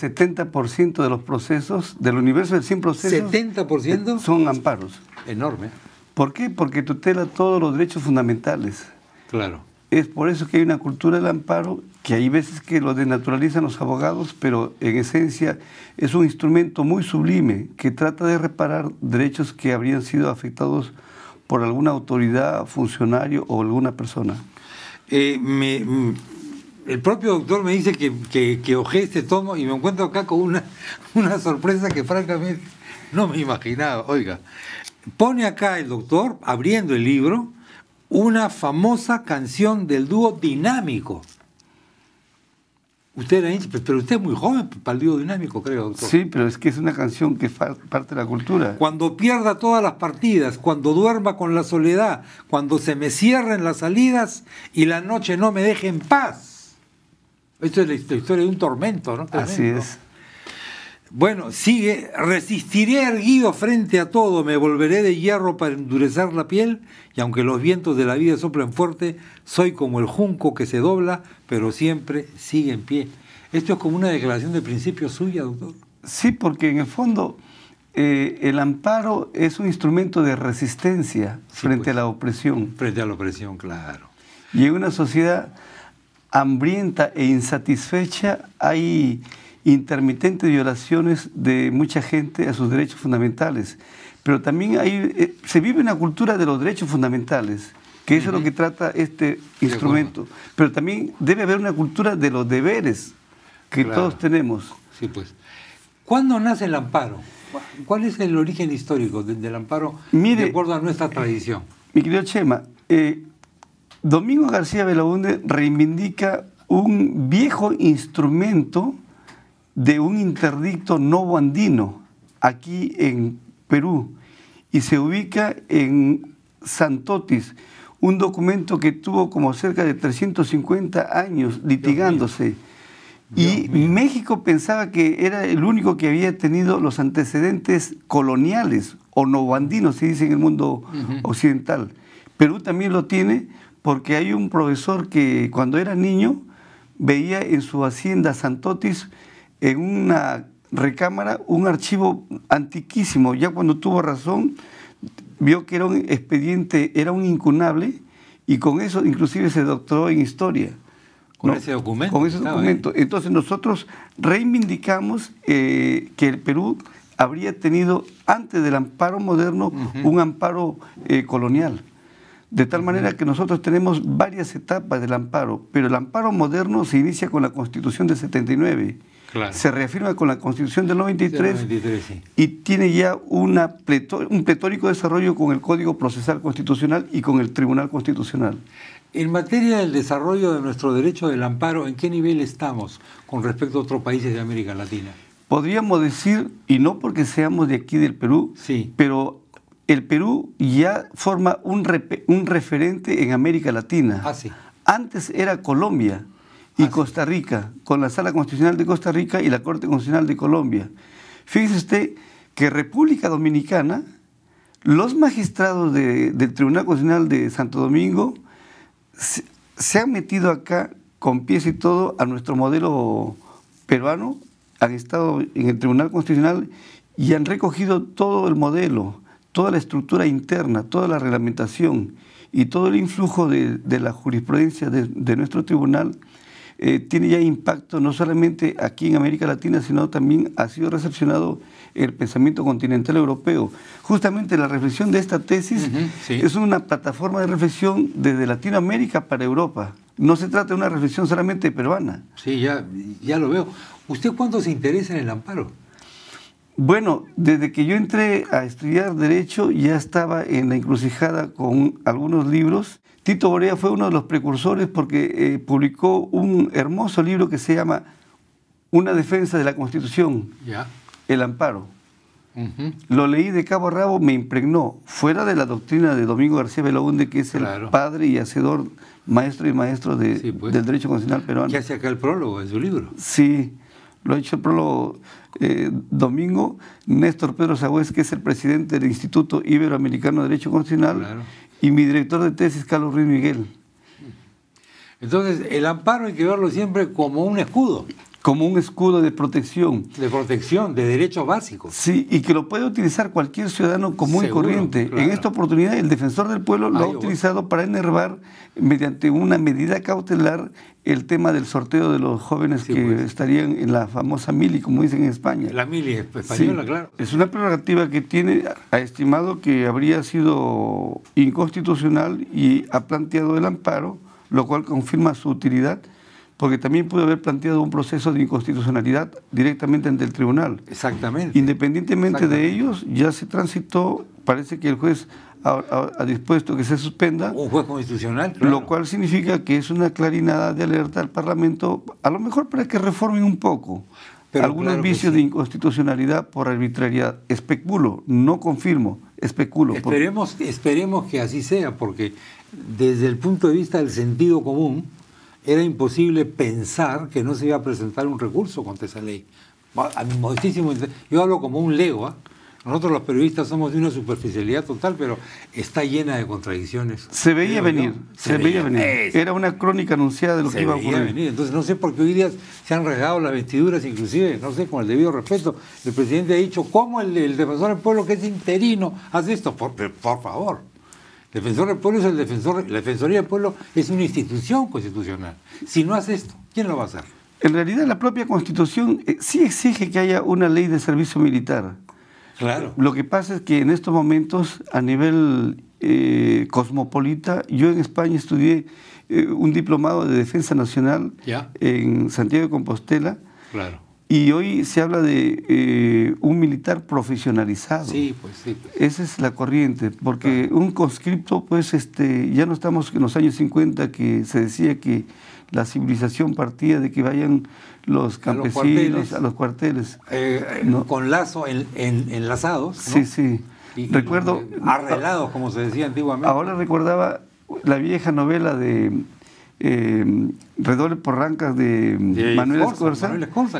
70% de los procesos, del universo del 100 son amparos. Enorme. ¿Por qué? Porque tutela todos los derechos fundamentales. Claro. Es por eso que hay una cultura del amparo, que hay veces que lo desnaturalizan los abogados, pero en esencia es un instrumento muy sublime que trata de reparar derechos que habrían sido afectados por alguna autoridad, funcionario o alguna persona. Eh, me, el propio doctor me dice que, que, ojé este tomo y me encuentro acá con una, sorpresa que francamente no me imaginaba. Oiga, pone acá el doctor, abriendo el libro, una famosa canción del dúo dinámico. Usted era pero usted es muy joven para el dúo dinámico, creo, doctor. Sí, pero es que es una canción que parte de la cultura. Cuando pierda todas las partidas, cuando duerma con la soledad, cuando se me cierren las salidas y la noche no me deje en paz esto es la, historia de un tormento, ¿no? Así es. Bueno, sigue, resistiré erguido frente a todo, me volveré de hierro para endurecer la piel, y aunque los vientos de la vida soplen fuerte, soy como el junco que se dobla, pero siempre sigue en pie. Esto es como una declaración de principio suya, doctor. Sí, porque en el fondo eh, el amparo es un instrumento de resistencia frente pues. a la opresión. Frente a la opresión, claro. Y en una sociedad hambrienta e insatisfecha hay intermitentes violaciones de mucha gente a sus derechos fundamentales. Pero también eh, se vive una cultura de los derechos fundamentales, que eso es lo que trata este instrumento. Pero también debe haber una cultura de los deberes que todos tenemos. Sí, pues. ¿Cuándo nace el amparo? ¿Cuál es el origen histórico del, amparo Mire, de acuerdo a nuestra tradición? mi querido Chema, eh, Domingo García Belaunde reivindica un viejo instrumento de un interdicto no bandino aquí en Perú y se ubica en Santotis, un documento que tuvo como cerca de 350 años litigándose. y México pensaba que era el único que había tenido los antecedentes coloniales o novandinos se dice en el mundo occidental. Perú también lo tiene, porque hay un profesor que cuando era niño veía en su hacienda Santotis en una recámara un archivo antiquísimo. Ya cuando tuvo razón, vio que era un expediente, era un incunable, y con eso inclusive se doctoró en historia. Con ese documento. Con ese documento. Entonces nosotros reivindicamos eh, que el Perú habría tenido antes del amparo moderno un amparo eh, colonial. De tal manera que nosotros tenemos varias etapas del amparo, pero el amparo moderno se inicia con la Constitución de 79. Se reafirma con la Constitución del 93, y tiene ya un pletórico desarrollo con el Código Procesal Constitucional y con el Tribunal Constitucional. En materia del desarrollo de nuestro derecho del amparo, ¿en qué nivel estamos con respecto a otros países de América Latina? Podríamos decir, y no porque seamos de aquí del Perú, sí. pero el Perú ya forma un, un referente en América Latina. Ah, Antes era Colombia y ah, Costa Rica, con la Sala Constitucional de Costa Rica y la Corte Constitucional de Colombia. Fíjese usted que República Dominicana, los magistrados del Tribunal Constitucional de Santo Domingo se, se han metido acá con pies y todo a nuestro modelo peruano, han estado en el Tribunal Constitucional y han recogido todo el modelo toda la estructura interna, toda la reglamentación y todo el influjo de, la jurisprudencia de, nuestro tribunal eh, tiene ya impacto no solamente aquí en América Latina, sino también ha sido recepcionado el pensamiento continental europeo. Justamente la reflexión de esta tesis es una plataforma de reflexión desde Latinoamérica para Europa. No se trata de una reflexión solamente peruana. Sí, ya, ya lo veo. ¿Usted cuándo se interesa en el amparo? Bueno, desde que yo entré a estudiar Derecho ya estaba en la encrucijada con algunos libros. Tito Borea fue uno de los precursores porque eh, publicó un hermoso libro que se llama Una defensa de la Constitución, El Amparo. Lo leí de cabo a rabo, me impregnó, fuera de la doctrina de Domingo García belounde, que es el padre y hacedor, maestro y maestro pues. del derecho constitucional peruano. Que hace acá el prólogo de su libro. Sí lo ha hecho el prólogo eh, domingo, Néstor Pedro Sagüez, que es el presidente del Instituto Iberoamericano de Derecho Constitucional, y mi director de tesis, Carlos Ruiz Miguel. Entonces, el amparo hay que verlo siempre como un escudo como un escudo de protección. De protección, de derechos básicos. Sí, y que lo puede utilizar cualquier ciudadano común y corriente. En esta oportunidad, el defensor del pueblo lo ha utilizado para enervar, mediante una medida cautelar, el tema del sorteo de los jóvenes que pues. estarían en la famosa mili, como dicen en España. La mili española, claro. Es una prerrogativa que tiene, ha estimado que habría sido inconstitucional y ha planteado el amparo, lo cual confirma su utilidad porque también puede haber planteado un proceso de inconstitucionalidad directamente ante el tribunal. Exactamente. Independientemente de ellos, ya se transitó, parece que el juez ha, dispuesto que se suspenda. Un juez constitucional. Lo cual significa que es una clarinada de alerta al Parlamento, a lo mejor para que reformen un poco. Algunos vicios de inconstitucionalidad por arbitrariedad. Especulo, no confirmo, especulo. Esperemos, esperemos que así sea, porque desde el punto de vista del sentido común, era imposible pensar que no se iba a presentar un recurso contra esa ley. modestísimo yo hablo como un lego, ¿ah? Nosotros los periodistas somos de una superficialidad total, pero está llena de contradicciones. Se veía venir, se, veía, venir. Era una crónica anunciada de lo que iba a ocurrir. Venir. Entonces no sé por qué hoy día se han regado las vestiduras, inclusive, no sé, con el debido respeto. El presidente ha dicho, ¿cómo el, defensor del pueblo que es interino hace esto? por, por favor. Defensor del pueblo es el defensor, la Defensoría del Pueblo es una institución constitucional. Si no hace esto, ¿quién lo va a hacer? En realidad la propia Constitución eh, sí exige que haya una ley de servicio militar. Claro. Lo que pasa es que en estos momentos, a nivel eh, cosmopolita, yo en España estudié eh, un diplomado de defensa nacional en Santiago de Compostela. Claro. Y hoy se habla de eh, un militar profesionalizado. Sí, pues sí. Pues. Esa es la corriente, porque un conscripto, pues este, ya no estamos en los años 50 que se decía que la civilización partía de que vayan los campesinos a los cuarteles. Eh, con lazo en, enlazados. Sí, sí. Recuerdo. arrelados como se decía antiguamente. Ahora recordaba la vieja novela de eh, por rancas de Manuel Escorza.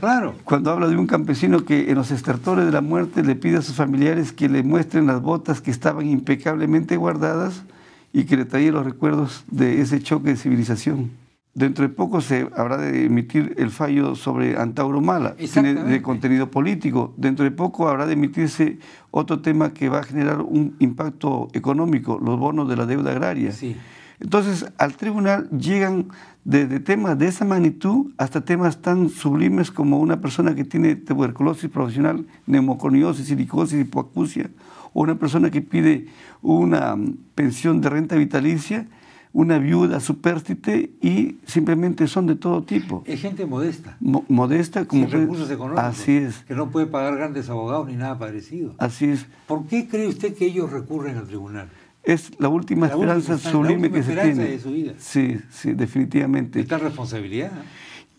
claro. Cuando habla de un campesino que en los estertores de la muerte le pide a sus familiares que le muestren las botas que estaban impecablemente guardadas y que le traía los recuerdos de ese choque de civilización. Dentro de poco se habrá de emitir el fallo sobre Antauro Mala de contenido político. Dentro de poco habrá de emitirse otro tema que va a generar un impacto económico, los bonos de la deuda agraria. Sí. Entonces, al tribunal llegan desde temas de esa magnitud hasta temas tan sublimes como una persona que tiene tuberculosis profesional, neumoconiosis, silicosis, hipoacusia, o una persona que pide una mm, pensión de renta vitalicia, una viuda supérstite y simplemente son de todo tipo. Es gente modesta. modesta como... recursos económicos. Así es. Que no puede pagar grandes abogados ni nada parecido. Así es. ¿Por qué cree usted que ellos recurren al tribunal? es la última esperanza sublime que esperanza se tiene. De su vida. Sí, sí, definitivamente. Esta responsabilidad.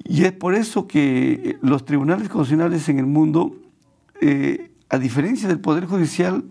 Y es por eso que eh, los tribunales constitucionales en el mundo, eh, a diferencia del Poder Judicial,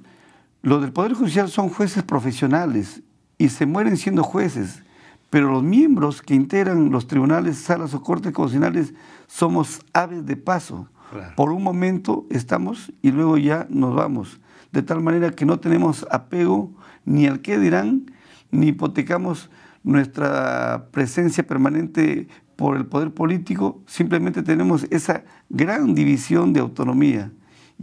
los del Poder Judicial son jueces profesionales y se mueren siendo jueces, pero los miembros que integran los tribunales, salas o cortes constitucionales somos aves de paso. Por un momento estamos y luego ya nos vamos, de tal manera que no tenemos apego ni al qué dirán, ni hipotecamos nuestra presencia permanente por el poder político, simplemente tenemos esa gran división de autonomía.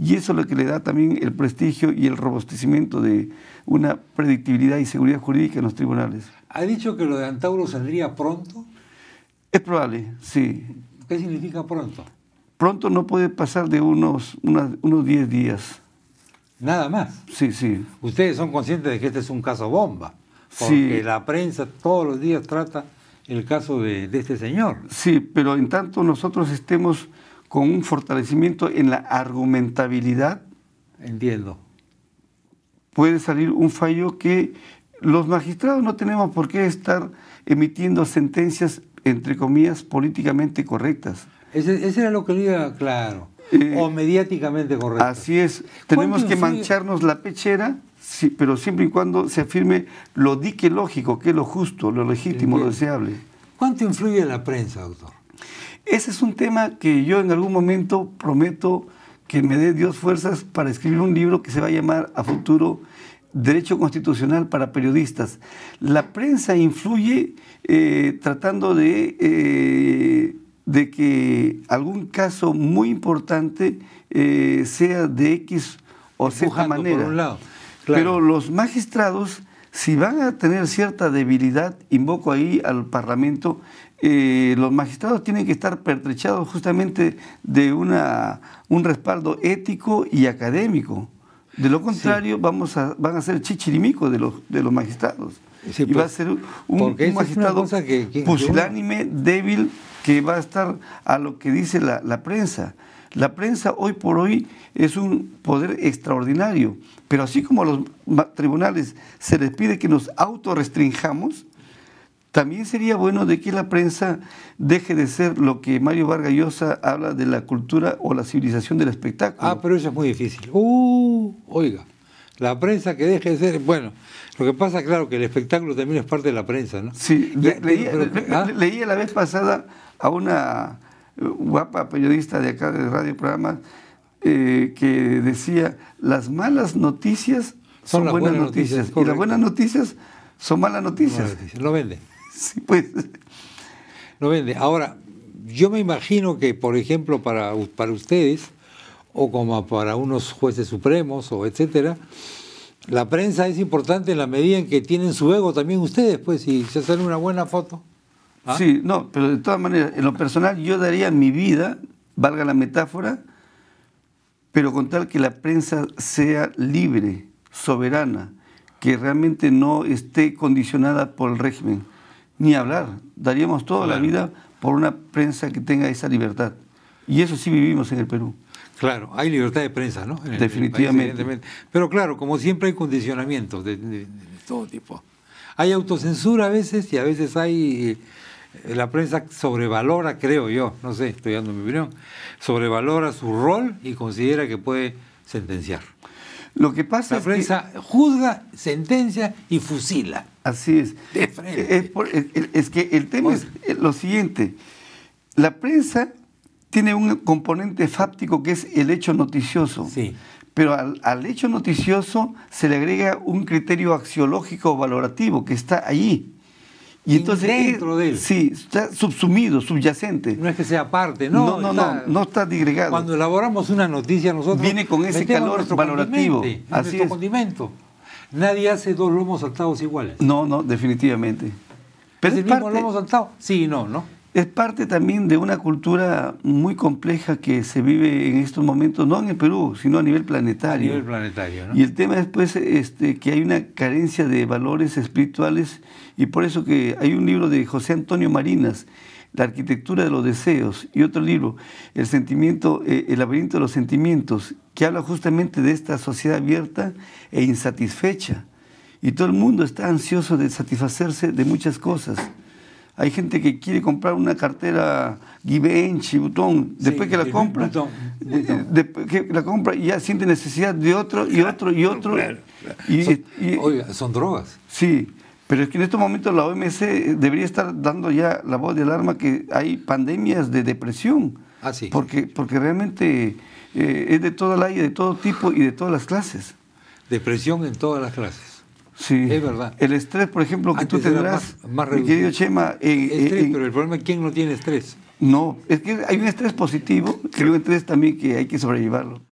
Y eso es lo que le da también el prestigio y el robustecimiento de una predictibilidad y seguridad jurídica en los tribunales. ¿Ha dicho que lo de Antauro saldría pronto? Es probable, sí. ¿Qué significa pronto? Pronto no puede pasar de unos 10 unos, días. Nada más. Sí, sí. Ustedes son conscientes de que este es un caso bomba. Porque la prensa todos los días trata el caso de, este señor. Sí, pero en tanto nosotros estemos con un fortalecimiento en la argumentabilidad. Entiendo. Puede salir un fallo que los magistrados no tenemos por qué estar emitiendo sentencias, entre comillas, políticamente correctas. Ese, era lo que le iba, claro o eh, mediáticamente correcto. Así es. Tenemos que mancharnos la pechera, pero siempre y cuando se afirme lo dique lógico, que es lo justo, lo legítimo, lo deseable. ¿Cuánto influye la prensa, doctor? Ese es un tema que yo en algún momento prometo que me dé Dios fuerzas para escribir un libro que se va a llamar a futuro Derecho Constitucional para Periodistas. La prensa influye eh, tratando de eh, de que algún caso muy importante eh, sea de X o Z manera. Pero los magistrados, si van a tener cierta debilidad, invoco ahí al Parlamento, eh, los magistrados tienen que estar pertrechados justamente de una, un respaldo ético y académico. De lo contrario, vamos a, van a ser chichirimicos de los, de los magistrados y va a ser un, un magistrado pusilánime, débil, que va a estar a lo que dice la, la prensa. La prensa hoy por hoy es un poder extraordinario, pero así como a los tribunales se les pide que nos autorrestringamos, también sería bueno de que la prensa deje de ser lo que Mario Vargas Llosa habla de la cultura o la civilización del espectáculo. Ah, pero eso es muy difícil. Uh, oiga la prensa que deje de ser. Bueno, lo que pasa, claro, que el espectáculo también es parte de la prensa, ¿no? Sí, leí ¿ah? leía, la vez pasada a una eh, guapa periodista de acá de Radio Programas eh, que decía: las malas noticias son, las buenas, noticias, y las buenas noticias son malas noticias. Malas Lo vende. Sí, pues. Lo vende. Ahora, yo me imagino que, por ejemplo, para, para ustedes o como para unos jueces supremos o etcétera. La prensa es importante en la medida en que tienen su ego también ustedes, pues, si se hacen una buena foto. ¿Ah? Sí, no, pero de todas maneras, en lo personal yo daría mi vida, valga la metáfora, pero con tal que la prensa sea libre, soberana, que realmente no esté condicionada por el régimen. Ni hablar, daríamos toda la vida por una prensa que tenga esa libertad. Y eso sí vivimos en el Perú. Claro, hay libertad de prensa, ¿no? Definitivamente. Pero claro, como siempre hay condicionamientos de, todo tipo. Hay autocensura a veces y a veces hay... Eh, la prensa sobrevalora, creo yo, no sé, estoy dando mi opinión, sobrevalora su rol y considera que puede sentenciar. Lo que pasa la prensa juzga, sentencia y fusila. Así es. es, que el tema es lo siguiente. La prensa tiene un componente fáctico que es el hecho noticioso. Sí. Pero al, al, hecho noticioso se le agrega un criterio axiológico valorativo que está allí. Y, entonces dentro de él. Sí, está subsumido, subyacente. No es que sea parte, no. No, no, no, no está digregado. Cuando elaboramos una noticia nosotros viene con ese calor valorativo, así es. condimento. Nadie hace dos lomos saltados iguales. No, no, definitivamente. Pero ¿Es el mismo lomo saltado? Sí, no, ¿no? es parte también de una cultura muy compleja que se vive en estos momentos, no en el Perú, sino a nivel planetario. A nivel planetario ¿no? Y el tema es pues, este, que hay una carencia de valores espirituales y por eso que hay un libro de José Antonio Marinas, La arquitectura de los deseos, y otro libro, El, sentimiento, eh, el laberinto de los sentimientos, que habla justamente de esta sociedad abierta e insatisfecha. Y todo el mundo está ansioso de satisfacerse de muchas cosas hay gente que quiere comprar una cartera Givenchy, Butón, después que la compra, después que la compra ya siente necesidad de otro y otro y otro. oiga, son drogas. Sí, pero es que en estos momentos la OMS debería estar dando ya la voz de alarma que hay pandemias de depresión. Ah, porque, porque realmente eh, es de toda la y de todo tipo y de todas las clases. Depresión en todas las clases. Sí. Es verdad. El estrés, por ejemplo, que tú tendrás, más, querido Chema. Eh, estrés, eh, eh, pero el problema es quién no tiene estrés. No, es que hay un estrés positivo, creo que hay también que hay que sobrellevarlo.